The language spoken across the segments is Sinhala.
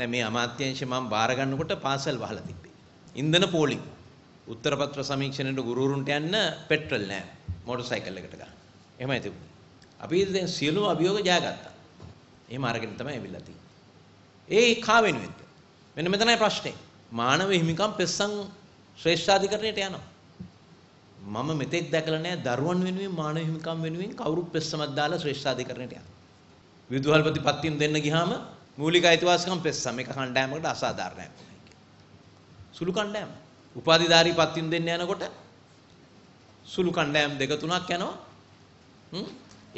දැන් මේ අමාත්‍යංශ මම බාර ගන්නකොට පාසල් වහලා තිබ්බේ. ඉන්ධන පෝලි. උත්තර පත්‍ර සමීක්ෂණයට ගුරුවරුන්ට යන්න පෙට්‍රල් නැහැ. මෝටර් සයිකල් එකට ගන්න. එහෙමයි තිබුණේ. අපි දැන් සියලුම අභියෝග ජයගත්තා. එහෙම අරගෙන තමයි ඇවිල්ලා තියෙන්නේ. ඒ කා වෙනුවෙන්ද? මෙන්න මෙතනයි ප්‍රශ්නේ. මානව හිමිකම් පෙස්සන් ශ්‍රේෂ්ඨාධිකරණයට යනවා. මම මෙතෙක් දැකලා නැහැ දරුවන් වෙනුවෙන් මානව හිමිකම් වෙනුවෙන් කවුරුත් පෙස්සමක් දාලා ශ්‍රේෂ්ඨාධිකරණයට යනවා. විදුහල්පති පත්තියම් දෙන්න ගියාම මූලික අයිතිවාසිකම් පෙස්සම් මේක කණ්ඩායමකට අසාධාරණයි. සුළු කණ්ඩායම. උපාධිධාරී පත්තින් දෙන්න යනකොට සුළු කණ්ඩායම් දෙක තුනක් යනවා. හ්ම්.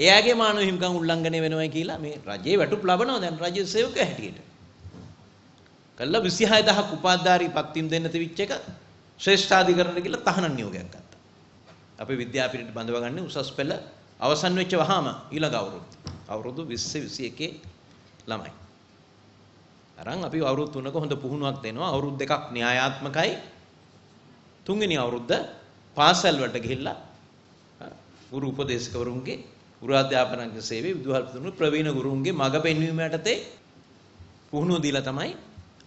එයාගේ මානව හිමිකම් උල්ලංඝනය වෙනවා කියලා මේ රජයේ වැටුප් ලබනවා දැන් රජයේ සේවක හැටියට. කළා 26000ක් උපාධිධාරී පත්තින් දෙන්න තිබිච්ච එක ශ්‍රේෂ්ඨාධිකරණ කියලා තහනම් නියෝගයක් ගත්තා. අපේ විද්‍යාපීඨයට බඳවගන්නේ උසස් පෙළ අවසන් වෙච්ච වහාම ඊළඟ අවුරුද්ද. අවුරුදු 20 21 ළමයි. අරන් අපි අවුරුදු තුනක හොඳ පුහුණුවක් දෙනවා. අවුරුදු දෙකක් න්‍යායාත්මකයි. තුන්වෙනි අවුරුද්ද පාසල් වලට ගිහිල්ලා ගුරු උපදේශකවරුන්ගේ ගුරු අධ්‍යාපනඥ සේවයේ විදුහල්පතිතුමනි ප්‍රවීණ ගුරුන්ගේ මඟ පෙන්වීම යටතේ පුහුණුව දීලා තමයි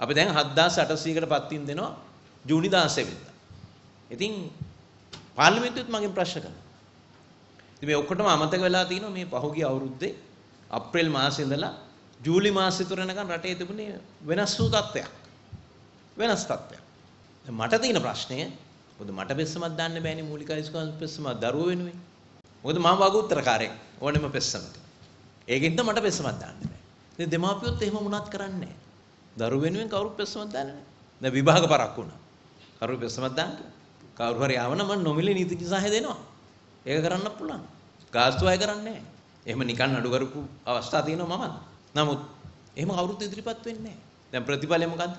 අපි දැන් 7800කට පත්තින් දෙනවා ජූනි 16 වෙනිදා. ඉතින් පාර්ලිමේන්තුවෙත් මගෙන් ප්‍රශ්න කරනවා. ඉතින් මේ ඔක්කොටම අමතක වෙලා තියෙනවා මේ පහුගිය අවුරුද්දේ අප්‍රේල් මාසේ ඉඳලා ජූලි මාසෙ තුර වෙනකන් රටේ තිබුණේ වෙනස් වූ තත්ත්වයක්. වෙනස් තත්ත්වයක්. දැන් මට තියෙන ප්‍රශ්නය මොකද මට පෙස්සමක් දාන්න බෑනේ මූලික අයිස්කම් පෙස්සමක් දරුව වෙනුවෙන්. මොකද මම වගඋත්තරකාරයෙක් ඕනෙම පෙස්සමට. ඒකින්ද මට පෙස්සමක් දාන්න බෑ. ඉතින් දෙමාපියොත් එහෙම වුණත් කරන්නේ නැහැ. දරුව වෙනුවෙන් කවුරුත් පෙස්සමක් දාන්නේ නැහැ. දැන් විභාග පරක්කු වුණා. කවුරු පෙස්සමක් දාන්න? කවුරු හරි ආවනම් මම නොමිලේ නීතිඥ සහාය දෙනවා. ඒක කරන්න පුළුවන්. ගාස්තු අය කරන්නේ නැහැ. එහෙම නිකන් අඩු කරපු අවස්ථා තියෙනවා මමත්. නමුත් එහෙම කවුරුත් ඉදිරිපත් වෙන්නේ නැහැ. දැන් ප්‍රතිඵලය මොකද්ද?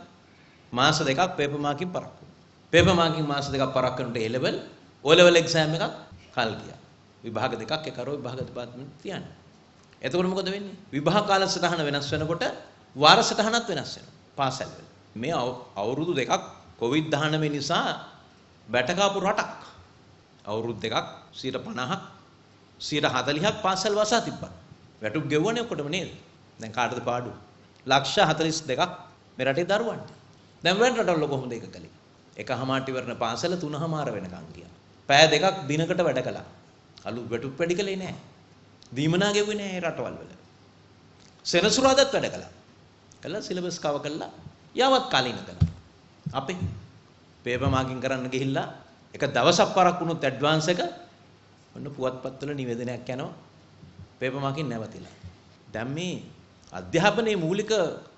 මාස දෙකක් පේපර් මාකින් පරක්කු. පේපර් මාකින් මාස දෙකක් පරක්කු කරනට A level, O level exam එකක් කල් ගියා. විභාග දෙකක් එකරෝ විභාග දෙපාර්තමේන්තුවේ තියන්න. එතකොට මොකද වෙන්නේ? විභාග කාල සටහන වෙනස් වෙනකොට වාර සටහනත් වෙනස් වෙනවා. පාසල් වල. මේ අවුරුදු දෙකක් කොවිඩ් 19 නිසා වැටකාපු රටක්. අවුරුදු දෙකක් 150ක් 140ක් පාසල් වසා තිබ්බා. වැටුප් ගෙවුවනේ ඔක්කොටම නේද? දැන් කාටද පාඩුව? ලක්ෂ 42ක් මේ රටේ දරුවන්ට. දැන් වෙන රටවල කොහොමද ඒක කළේ? එකහමාට ඉවරන පාසල තුනහමාර වෙනකන් ගියා. පෑ දෙකක් දිනකට වැඩ කළා. අලු වැටුප් වැඩි කළේ නැහැ. දීමනා ගෙව්වේ නැහැ රටවල් වල. සෙනසුරාදත් වැඩ කළා. කළා සිලබස් කව කළා. යාවත් කාලින කළා. අපේ පේපර් මාකින් කරන්න ගිහිල්ලා එක දවසක් පාරක් වුණොත් ඇඩ්වාන්ස් එක ඔන්න පුවත්පත් වල නිවේදනයක් යනවා. පේපර් මාකින් නැවතිලා. දැන් මේ අධ්‍යාපනයේ මූලික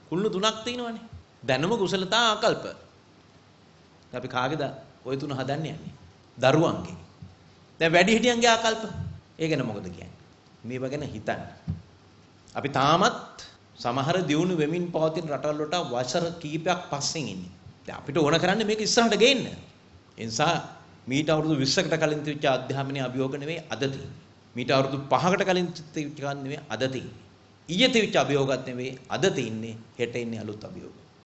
කුළුණු තුනක් තියෙනවානේ. දැනුම කුසලතා ආකල්ප. අපි කාගේද ওই තුන හදන්නේ යන්නේ? දරුවන්ගේ. දැන් වැඩිහිටියන්ගේ ආකල්ප. ඒ ගැන මොකද කියන්නේ? මේවා ගැන හිතන්න. අපි තාමත් සමහර දියුණු වෙමින් පවතින රටවල් වලට වසර කිහිපයක් පස්සෙන් ඉන්නේ. දැන් අපිට ඕන කරන්නේ මේක ඉස්සරහට ගේන්න. ඒ නිසා මීට අවුරුදු 20කට කලින් තිබිච්ච අධ්‍යාපනයේ අභියෝග නෙවෙයි අද තියෙන්නේ. මීට අවුරුදු 5කට කලින් තිබිච්ච නෙවෙයි අද තියෙන්නේ. ඊයේ තිබිච්ච අභියෝගات නෙවෙයි අද තියෙන්නේ හෙට ඉන්නේ අලුත් අභියෝග.